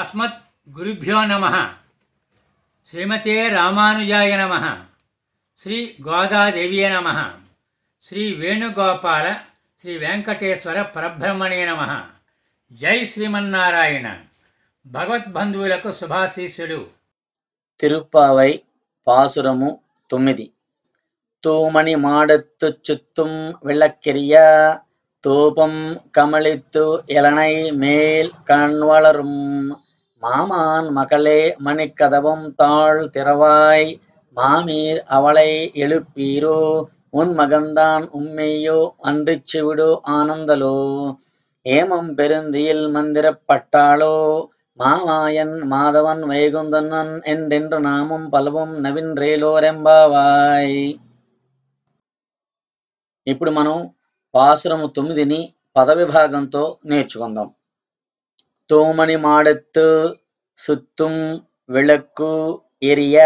అస్మత్ గురుభ్యో నమ శ్రీమతే రామానుజాయ నమ శ్రీ గోదాదేవియ నమ శ్రీ వేణుగోపాల శ్రీ వెంకటేశ్వర పరబ్రహ్మణే నమ జై శ్రీమన్నారాయణ భగవద్బంధువులకు శుభాశీస్సులు తిరుప్పావై పాసురము తొమ్మిది తోమణి మాడత్తు చుత్తుం వెళ్ళక్కెరియా தூபம் கமளித்து இளனை மேல் கண்வளரும் மாமான் மகளே மணிக்கதவும் தாழ் திறவாய் மாமீர் அவளை எழுப்பீரோ உன் மகன்தான் உம்மையோ அன்றிச்சு விடோ ஆனந்தலோ ஏமம் பெருந்தியில் மந்திரப்பட்டாளோ மாமாயன் மாதவன் வைகுந்தன் என்றென்று நாமும் பலவும் நவீன் ரேலோரெம்பாவாய் இப்படி மனம் పాసురము తొమ్మిదిని పదవిభాగంతో నేర్చుకుందాం తోమణి மாடத்து சுத்தும் విళక్కు எரிய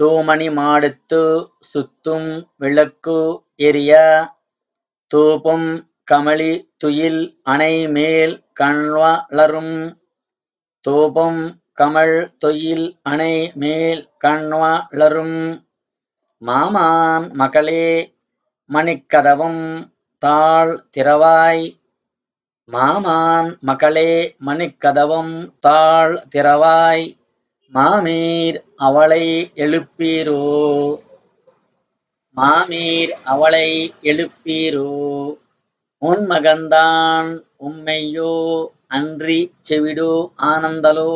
தூமணி மாடத்து சுத்தும் விளக்கு எரிய தூபம் கமளி துயில் அணை மேல் கண்வளரும் தூபம் கமல் தொயில் அணை மேல் கண்வளரும் மாமான் மகளே மணிக்கதவும் தாழ் திறவாய் மாமான் மகளே மணிக்கதவும் தாழ் திறவாய் மாமீர் அவளை எழுப்பீரோ மாமீர் அவளை எழுப்பீரோ உன் மகன்தான் உம்மையோ அன்றி செவிடோ ஆனந்தலோ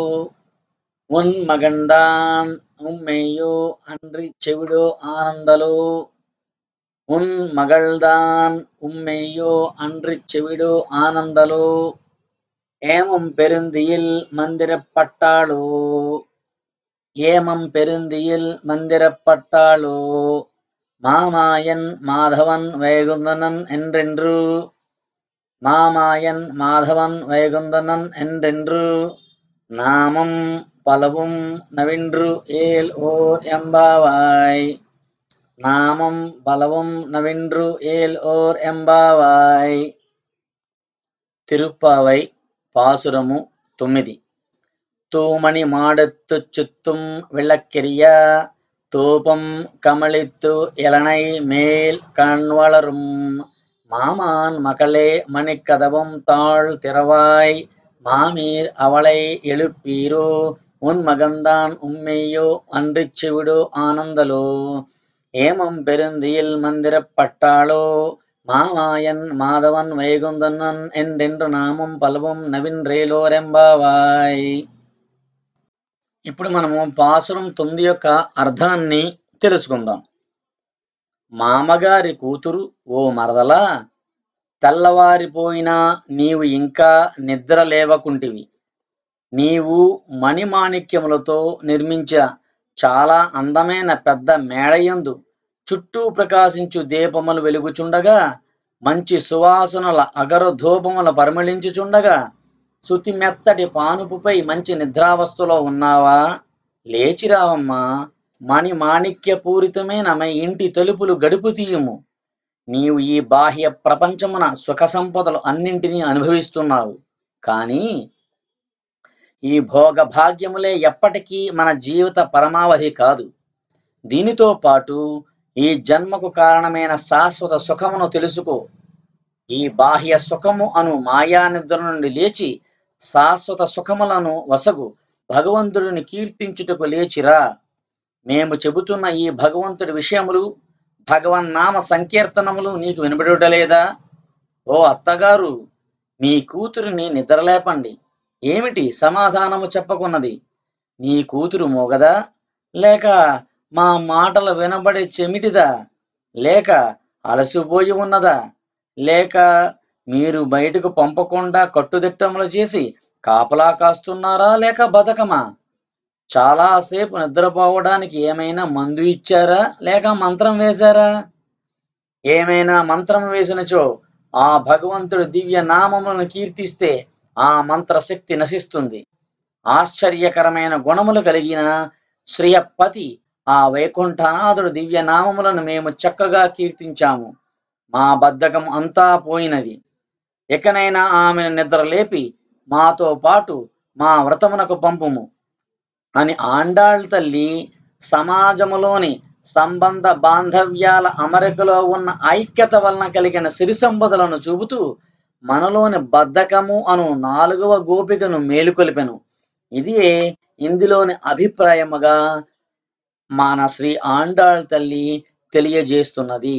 உன் மகன்தான் உண்மையோ அன்றி செவிடோ ஆனந்தலோ உன் மகள்தான் உம்மையோ அன்று செவிடோ ஆனந்தலோ ஏமம் பெருந்தியில் மந்திரப்பட்டாளோ ஏமம் பெருந்தியில் மந்திரப்பட்டாளோ மாமாயன் மாதவன் வைகுந்தனன் என்றென்று மாமாயன் மாதவன் வைகுந்தனன் என்றென்று நாமம் பலவும் நவின்று ஏல் ஓர் எம்பாவாய் நாமம் பலவும் நவின்று ஏல் ஓர் எம்பாவாய் திருப்பாவை பாசுரமு தொம்மிதி தூமணி மாடுத்து சுத்தும் விளக்கிரியா தூபம் கமளித்து இலனை மேல் கண் வளரும் மாமான் மகளே மணிக்கதவும் தாழ் திறவாய் மாமீர் அவளை எழுப்பீரோ உன் மகன்தான் உண்மையோ அன்றிச்சு விடு ஆனந்தலோ ஏமம் பெருந்தியில் மந்திரப் பட்டாளோ மாமாயன் மாதவன் வைகுந்தனன் என்றென்று నామం పలవం నవింద్రేలోరెంబావాయ్ ఇప్పుడు మనము పాసురం తొమ్మిది యొక్క అర్థాన్ని తెలుసుకుందాం మామగారి కూతురు ఓ మరదలా తెల్లవారిపోయినా నీవు ఇంకా నిద్ర లేవకుంటివి నీవు మణిమాణిక్యములతో నిర్మించ చాలా అందమైన పెద్ద మేడయందు చుట్టూ ప్రకాశించు దీపములు వెలుగుచుండగా మంచి సువాసనల ధూపములు పరిమళించుచుండగా శృతి మెత్తటి పానుపుపై మంచి నిద్రావస్థలో ఉన్నావా లేచిరావమ్మా మణి మాణిక్యపూరితమైన మై ఇంటి తలుపులు గడుపు తీయము నీవు ఈ బాహ్య ప్రపంచమున సుఖ సంపదలు అన్నింటినీ అనుభవిస్తున్నావు కానీ ఈ భోగ భాగ్యములే ఎప్పటికీ మన జీవిత పరమావధి కాదు దీనితో పాటు ఈ జన్మకు కారణమైన శాశ్వత సుఖమును తెలుసుకో ఈ బాహ్య సుఖము అను మాయానిద్ర నుండి లేచి శాశ్వత సుఖములను వసగు భగవంతుడిని కీర్తించుటకు లేచిరా మేము చెబుతున్న ఈ భగవంతుడి విషయములు భగవన్ నామ సంకీర్తనములు నీకు వినబడుటలేదా ఓ అత్తగారు మీ కూతురిని నిద్రలేపండి ఏమిటి సమాధానము చెప్పకున్నది నీ కూతురు మొగదా లేక మా మాటలు వినబడే చెమిటిదా లేక అలసిపోయి ఉన్నదా లేక మీరు బయటకు పంపకుండా కట్టుదిట్టములు చేసి కాపలా కాస్తున్నారా లేక బతకమా చాలాసేపు నిద్రపోవడానికి ఏమైనా మందు ఇచ్చారా లేక మంత్రం వేశారా ఏమైనా మంత్రం వేసినచో ఆ భగవంతుడు దివ్య నామములను కీర్తిస్తే ఆ మంత్రశక్తి నశిస్తుంది ఆశ్చర్యకరమైన గుణములు కలిగిన శ్రీయపతి ఆ వైకుంఠనాథుడు దివ్యనామములను మేము చక్కగా కీర్తించాము మా బద్ధకం అంతా పోయినది ఎకనైనా ఆమెను నిద్రలేపి మాతో పాటు మా వ్రతమునకు పంపుము అని ఆండాళ్ళ తల్లి సమాజములోని సంబంధ బాంధవ్యాల అమరికలో ఉన్న ఐక్యత వలన కలిగిన సిరిసంబదులను చూపుతూ మనలోని బద్ధకము అను నాలుగవ గోపికను మేలుకొలిపెను ఇది ఇందులోని అభిప్రాయముగా మన శ్రీ ఆండాళ్ తల్లి తెలియజేస్తున్నది